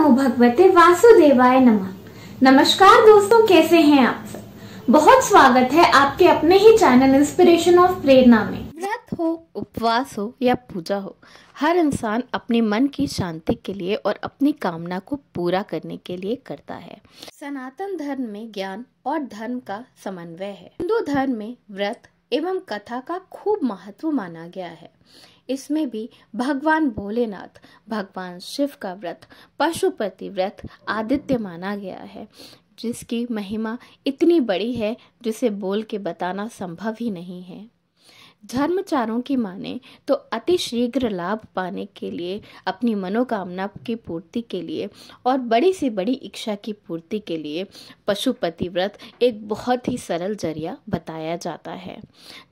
नमो भगवते वासुदेवाय नमः नमस्कार दोस्तों कैसे हैं आप सब बहुत स्वागत है आपके अपने ही चैनल इंस्पिरेशन ऑफ प्रेरणा में व्रत हो उपवास हो या पूजा हो हर इंसान अपने मन की शांति के लिए और अपनी कामना को पूरा करने के लिए करता है सनातन धर्म में ज्ञान और धर्म का समन्वय है हिंदू धर्म में व्रत एवं कथा का खूब महत्व माना गया है इसमें भी भगवान भोलेनाथ भगवान शिव का व्रत पशुपति व्रत आदित्य माना गया है जिसकी महिमा इतनी बड़ी है जिसे बोल के बताना संभव ही नहीं है धर्मचारों की माने तो अतिशीघ्र लाभ पाने के लिए अपनी मनोकामना की पूर्ति के लिए और बड़ी से बड़ी इच्छा की पूर्ति के लिए पशुपति व्रत एक बहुत ही सरल जरिया बताया जाता है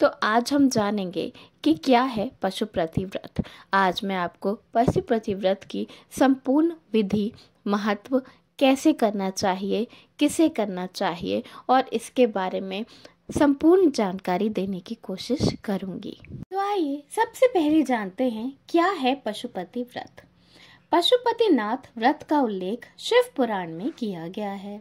तो आज हम जानेंगे कि क्या है पशु प्रतिव्रत आज मैं आपको पशु प्रतिव्रत की संपूर्ण विधि महत्व कैसे करना चाहिए किसे करना चाहिए और इसके बारे में संपूर्ण जानकारी देने की कोशिश करूंगी तो आइए सबसे पहले जानते हैं क्या है पशुपति व्रत पशुपति नाथ व्रत का उल्लेख शिव पुराण में किया गया है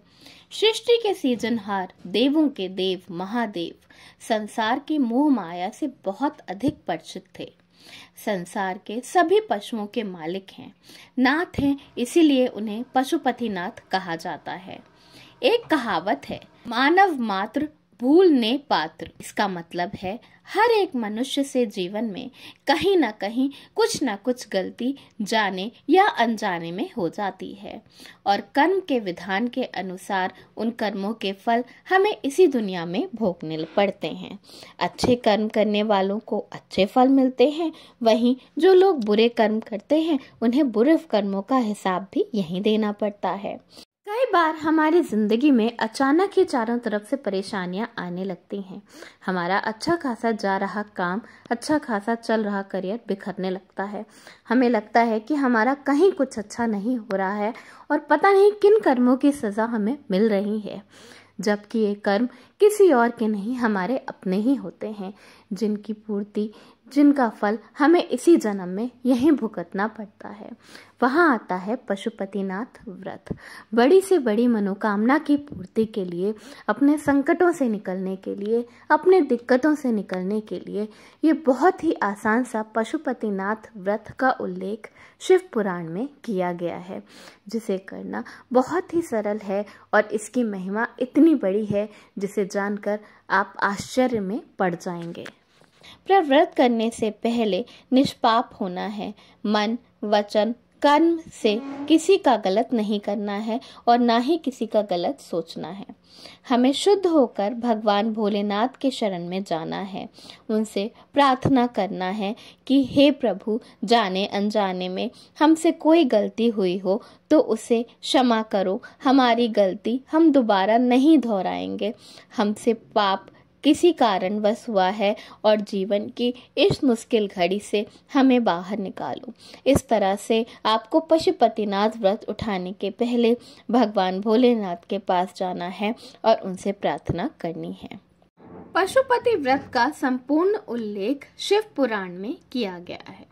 सृष्टि के सीजनहार देवों के देव महादेव संसार के मोह माया से बहुत अधिक परिचित थे संसार के सभी पशुओं के मालिक हैं नाथ हैं इसीलिए उन्हें पशुपति नाथ कहा जाता है एक कहावत है मानव मात्र भूलने पात्र इसका मतलब है हर एक मनुष्य से जीवन में कहीं ना कहीं कुछ ना कुछ गलती जाने या अनजाने में हो जाती है और कर्म के विधान के अनुसार उन कर्मों के फल हमें इसी दुनिया में भोगने पड़ते हैं अच्छे कर्म करने वालों को अच्छे फल मिलते हैं वहीं जो लोग बुरे कर्म करते हैं उन्हें बुरे कर्मों का हिसाब भी यहीं देना पड़ता है कई बार हमारी ज़िंदगी में अचानक ही चारों तरफ से परेशानियां आने लगती हैं हमारा अच्छा खासा जा रहा काम अच्छा खासा चल रहा करियर बिखरने लगता है हमें लगता है कि हमारा कहीं कुछ अच्छा नहीं हो रहा है और पता नहीं किन कर्मों की सज़ा हमें मिल रही है जबकि ये कर्म किसी और के नहीं हमारे अपने ही होते हैं जिनकी पूर्ति जिनका फल हमें इसी जन्म में यहीं भुगतना पड़ता है वहाँ आता है पशुपतिनाथ व्रत बड़ी से बड़ी मनोकामना की पूर्ति के लिए अपने संकटों से निकलने के लिए अपने दिक्कतों से निकलने के लिए ये बहुत ही आसान सा पशुपतिनाथ व्रत का उल्लेख शिव पुराण में किया गया है जिसे करना बहुत ही सरल है और इसकी महिमा इतनी बड़ी है जिसे जानकर आप आश्चर्य में पड़ जाएंगे व्रत करने से पहले निष्पाप होना है मन वचन कर्म से किसी का गलत नहीं करना है और ना ही किसी का गलत सोचना है हमें शुद्ध होकर भगवान भोलेनाथ के शरण में जाना है उनसे प्रार्थना करना है कि हे प्रभु जाने अनजाने में हमसे कोई गलती हुई हो तो उसे क्षमा करो हमारी गलती हम दोबारा नहीं दोहराएंगे हमसे पाप किसी कारणवश हुआ है और जीवन की इस मुश्किल घड़ी से हमें बाहर निकालो इस तरह से आपको पशुपतिनाथ व्रत उठाने के पहले भगवान भोलेनाथ के पास जाना है और उनसे प्रार्थना करनी है पशुपति व्रत का संपूर्ण उल्लेख शिव पुराण में किया गया है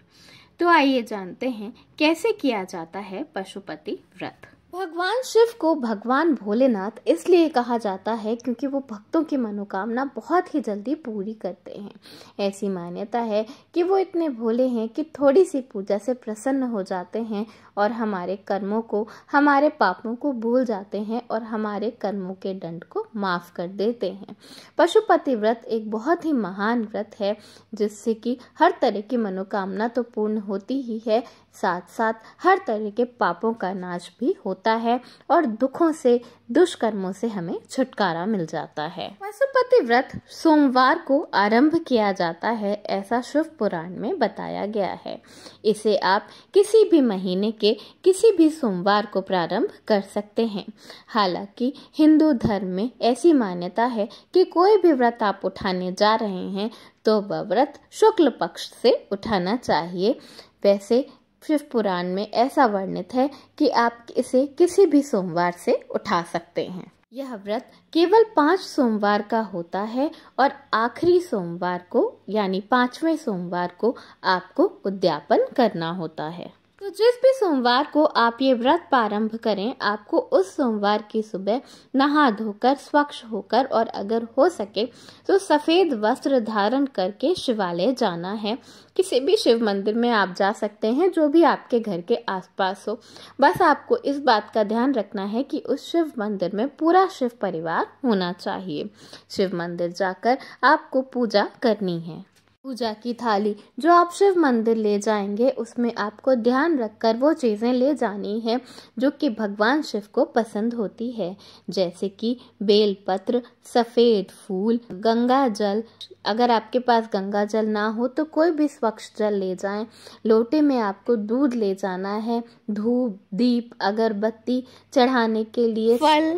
तो आइए जानते हैं कैसे किया जाता है पशुपति व्रत भगवान शिव को भगवान भोलेनाथ इसलिए कहा जाता है क्योंकि वो भक्तों की मनोकामना बहुत ही जल्दी पूरी करते हैं ऐसी मान्यता है कि वो इतने भोले हैं कि थोड़ी सी पूजा से प्रसन्न हो जाते हैं और हमारे कर्मों को हमारे पापों को भूल जाते हैं और हमारे कर्मों के दंड को माफ़ कर देते हैं पशुपति व्रत एक बहुत ही महान व्रत है जिससे कि हर तरह की मनोकामना तो पूर्ण होती ही है साथ साथ हर तरह के पापों का नाश भी होता होता है और दुखों से दुष्कर्मों से हमें छुटकारा मिल जाता है पशुपति व्रत सोमवार को आरंभ किया जाता है ऐसा शुभ पुराण में बताया गया है इसे आप किसी भी महीने के किसी भी सोमवार को प्रारंभ कर सकते हैं हालांकि हिंदू धर्म में ऐसी मान्यता है कि कोई भी व्रत आप उठाने जा रहे हैं तो व्रत शुक्ल पक्ष से उठाना चाहिए वैसे शिव पुराण में ऐसा वर्णित है कि आप इसे किसी भी सोमवार से उठा सकते हैं यह व्रत केवल पांच सोमवार का होता है और आखिरी सोमवार को यानी पांचवें सोमवार को आपको उद्यापन करना होता है तो जिस भी सोमवार को आप ये व्रत प्रारंभ करें आपको उस सोमवार की सुबह नहा धोकर स्वच्छ होकर और अगर हो सके तो सफ़ेद वस्त्र धारण करके शिवालय जाना है किसी भी शिव मंदिर में आप जा सकते हैं जो भी आपके घर के आसपास हो बस आपको इस बात का ध्यान रखना है कि उस शिव मंदिर में पूरा शिव परिवार होना चाहिए शिव मंदिर जाकर आपको पूजा करनी है पूजा की थाली जो आप शिव मंदिर ले जाएंगे उसमें आपको ध्यान रखकर वो चीज़ें ले जानी है जो कि भगवान शिव को पसंद होती है जैसे कि बेलपत्र सफ़ेद फूल गंगा जल अगर आपके पास गंगा जल ना हो तो कोई भी स्वच्छ जल ले जाएं लोटे में आपको दूध ले जाना है धूप दीप अगरबत्ती चढ़ाने के लिए फल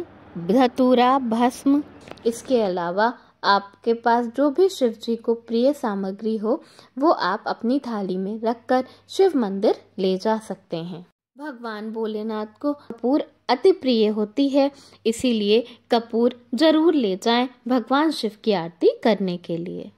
धतूरा भस्म इसके अलावा आपके पास जो भी शिव जी को प्रिय सामग्री हो वो आप अपनी थाली में रखकर शिव मंदिर ले जा सकते हैं भगवान भोलेनाथ को कपूर अति प्रिय होती है इसीलिए कपूर जरूर ले जाएं भगवान शिव की आरती करने के लिए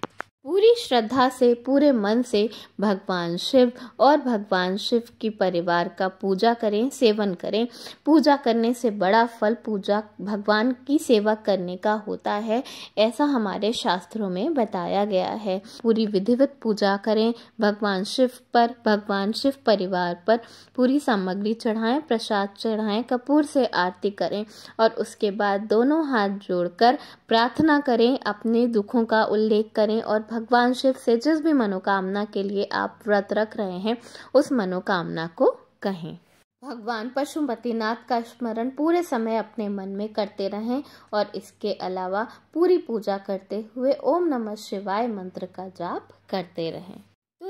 पूरी श्रद्धा से पूरे मन से भगवान शिव और भगवान शिव की परिवार का पूजा करें सेवन करें पूजा करने से बड़ा फल पूजा भगवान की सेवा करने का होता है ऐसा हमारे शास्त्रों में बताया गया है पूरी विधिवत पूजा करें भगवान शिव पर भगवान शिव परिवार पर पूरी सामग्री चढ़ाएं प्रसाद चढ़ाएं कपूर से आरती करें और उसके बाद दोनों हाथ जोड़कर प्रार्थना करें अपने दुखों का उल्लेख करें और भगवान शिव से जिस भी मनोकामना के लिए आप व्रत रख रहे हैं उस मनोकामना को कहें भगवान पशुपतिनाथ का स्मरण पूरे समय अपने मन में करते रहें और इसके अलावा पूरी पूजा करते हुए ओम नमः शिवाय मंत्र का जाप करते रहें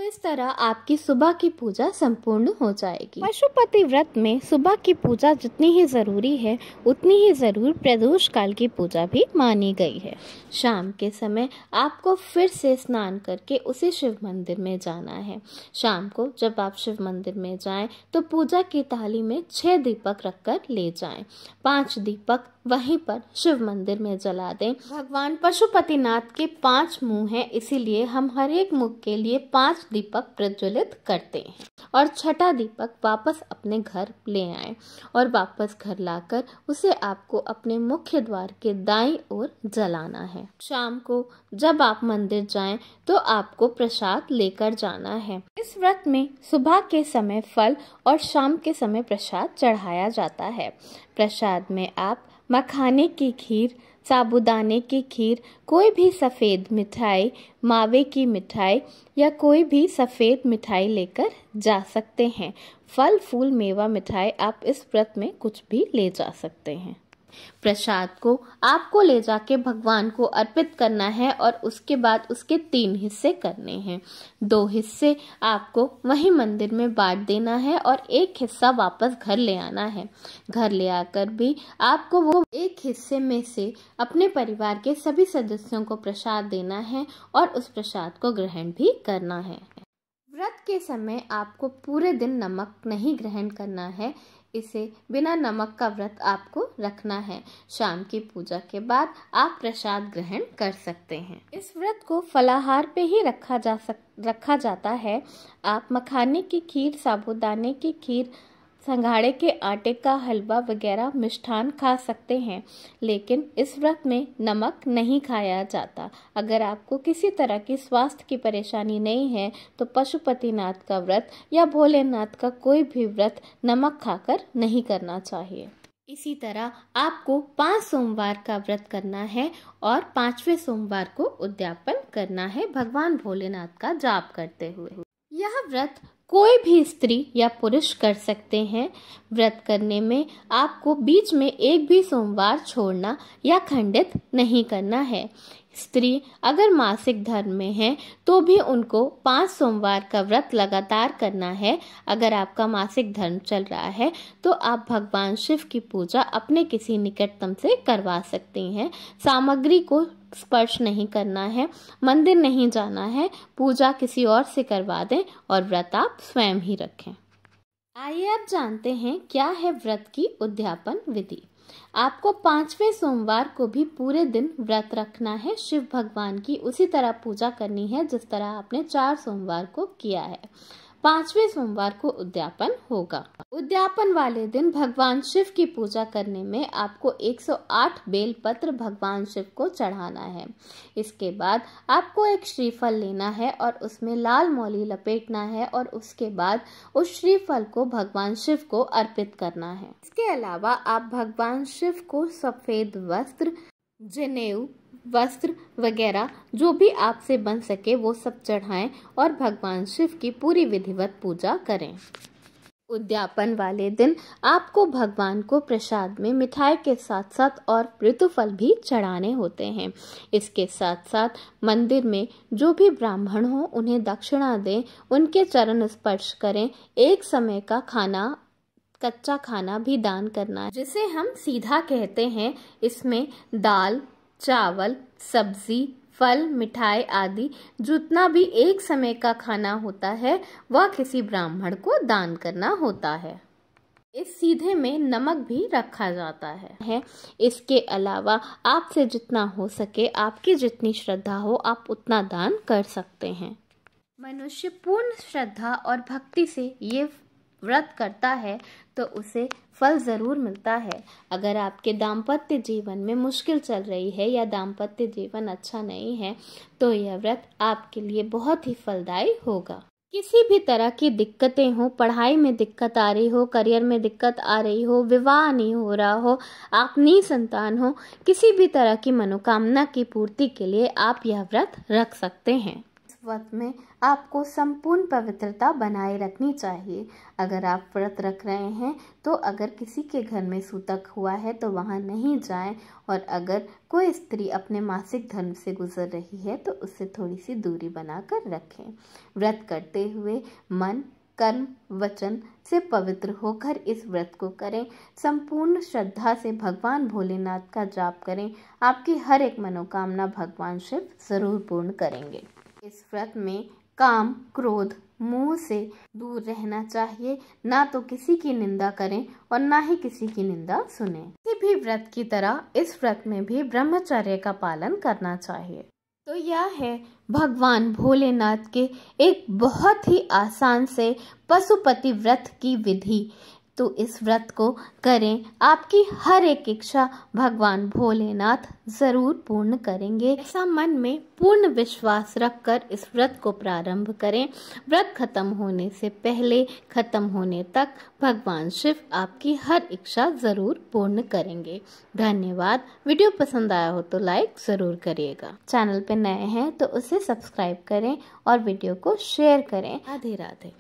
इस तरह आपकी सुबह की पूजा संपूर्ण हो जाएगी पशुपति व्रत में सुबह की पूजा जितनी ही ज़रूरी है उतनी ही ज़रूर प्रदोष काल की पूजा भी मानी गई है शाम के समय आपको फिर से स्नान करके उसी शिव मंदिर में जाना है शाम को जब आप शिव मंदिर में जाए तो पूजा की थाली में छह दीपक रखकर ले जाए पांच दीपक वहीं पर शिव मंदिर में जला दें भगवान पशुपतिनाथ के पांच मुंह हैं इसीलिए हम हर एक मुख के लिए पांच दीपक प्रज्वलित करते हैं और छठा दीपक वापस अपने घर ले आए और वापस घर लाकर उसे आपको अपने मुख्य द्वार के दाई ओर जलाना है शाम को जब आप मंदिर जाए तो आपको प्रसाद लेकर जाना है इस व्रत में सुबह के समय फल और शाम के समय प्रसाद चढ़ाया जाता है प्रसाद में आप मखाने की खीर साबुदाने की खीर कोई भी सफ़ेद मिठाई मावे की मिठाई या कोई भी सफ़ेद मिठाई लेकर जा सकते हैं फल फूल मेवा मिठाई आप इस व्रत में कुछ भी ले जा सकते हैं प्रसाद को आपको ले जाके भगवान को अर्पित करना है और उसके बाद उसके तीन हिस्से करने हैं दो हिस्से आपको वही मंदिर में बांट देना है और एक हिस्सा वापस घर ले आना है घर ले आकर भी आपको वो एक हिस्से में से अपने परिवार के सभी सदस्यों को प्रसाद देना है और उस प्रसाद को ग्रहण भी करना है व्रत के समय आपको पूरे दिन नमक नहीं ग्रहण करना है इसे बिना नमक का व्रत आपको रखना है शाम की पूजा के बाद आप प्रसाद ग्रहण कर सकते हैं इस व्रत को फलाहार पे ही रखा जा सक रखा जाता है आप मखाने की खीर साबुदाने की खीर संघाड़े के आटे का हलवा वगैरह मिष्ठान खा सकते हैं लेकिन इस व्रत में नमक नहीं खाया जाता अगर आपको किसी तरह की स्वास्थ्य की परेशानी नहीं है तो पशुपतिनाथ का व्रत या भोलेनाथ का कोई भी व्रत नमक खाकर नहीं करना चाहिए इसी तरह आपको पांच सोमवार का व्रत करना है और पांचवें सोमवार को उद्यापन करना है भगवान भोलेनाथ का जाप करते हुए यह व्रत कोई भी स्त्री या पुरुष कर सकते हैं व्रत करने में आपको बीच में एक भी सोमवार छोड़ना या खंडित नहीं करना है स्त्री अगर मासिक धर्म में है तो भी उनको पांच सोमवार का व्रत लगातार करना है अगर आपका मासिक धर्म चल रहा है तो आप भगवान शिव की पूजा अपने किसी निकटतम से करवा सकते हैं सामग्री को स्पर्श नहीं करना है मंदिर नहीं जाना है पूजा किसी और से करवा दें और व्रत आप स्वयं ही रखें आइए आप जानते हैं क्या है व्रत की उद्यापन विधि आपको पांचवें सोमवार को भी पूरे दिन व्रत रखना है शिव भगवान की उसी तरह पूजा करनी है जिस तरह आपने चार सोमवार को किया है पांचवे सोमवार को उद्यापन होगा उद्यापन वाले दिन भगवान शिव की पूजा करने में आपको 108 बेल पत्र भगवान शिव को चढ़ाना है इसके बाद आपको एक श्रीफल लेना है और उसमें लाल मौली लपेटना है और उसके बाद उस श्रीफल को भगवान शिव को अर्पित करना है इसके अलावा आप भगवान शिव को सफेद वस्त्र जनेऊ वस्त्र वगैरह जो भी आपसे बन सके वो सब चढ़ाएं और भगवान शिव की पूरी विधिवत पूजा करें उद्यापन वाले दिन आपको भगवान को प्रसाद में मिठाई के साथ साथ और ऋतुफल भी चढ़ाने होते हैं इसके साथ साथ मंदिर में जो भी ब्राह्मण हो उन्हें दक्षिणा दें उनके चरण स्पर्श करें एक समय का खाना कच्चा खाना भी दान करना है जिसे हम सीधा कहते हैं इसमें दाल चावल सब्जी फल मिठाई आदि जितना भी एक समय का खाना होता है वह किसी ब्राह्मण को दान करना होता है इस सीधे में नमक भी रखा जाता है, इसके अलावा आपसे जितना हो सके आपकी जितनी श्रद्धा हो आप उतना दान कर सकते हैं मनुष्य पूर्ण श्रद्धा और भक्ति से ये व्रत करता है तो उसे फल ज़रूर मिलता है अगर आपके दाम्पत्य जीवन में मुश्किल चल रही है या दाम्पत्य जीवन अच्छा नहीं है तो यह व्रत आपके लिए बहुत ही फलदायी होगा किसी भी तरह की दिक्कतें हो पढ़ाई में दिक्कत आ रही हो करियर में दिक्कत आ रही हो विवाह नहीं हो रहा हो आप नहीं संतान हो किसी भी तरह की मनोकामना की पूर्ति के लिए आप यह व्रत रख सकते हैं वक्त में आपको संपूर्ण पवित्रता बनाए रखनी चाहिए अगर आप व्रत रख रहे हैं तो अगर किसी के घर में सूतक हुआ है तो वहाँ नहीं जाएं और अगर कोई स्त्री अपने मासिक धर्म से गुजर रही है तो उससे थोड़ी सी दूरी बनाकर रखें व्रत करते हुए मन कर्म वचन से पवित्र होकर इस व्रत को करें संपूर्ण श्रद्धा से भगवान भोलेनाथ का जाप करें आपकी हर एक मनोकामना भगवान शिव ज़रूर पूर्ण करेंगे इस व्रत में काम क्रोध मुंह से दूर रहना चाहिए ना तो किसी की निंदा करें और ना ही किसी की निंदा सुने किसी भी व्रत की तरह इस व्रत में भी ब्रह्मचर्य का पालन करना चाहिए तो यह है भगवान भोलेनाथ के एक बहुत ही आसान से पशुपति व्रत की विधि तो इस व्रत को करें आपकी हर एक इच्छा भगवान भोलेनाथ ज़रूर पूर्ण करेंगे ऐसा मन में पूर्ण विश्वास रखकर इस व्रत को प्रारंभ करें व्रत खत्म होने से पहले खत्म होने तक भगवान शिव आपकी हर इच्छा ज़रूर पूर्ण करेंगे धन्यवाद वीडियो पसंद आया हो तो लाइक ज़रूर करिएगा चैनल पर नए हैं तो उसे सब्सक्राइब करें और वीडियो को शेयर करें राधे राधे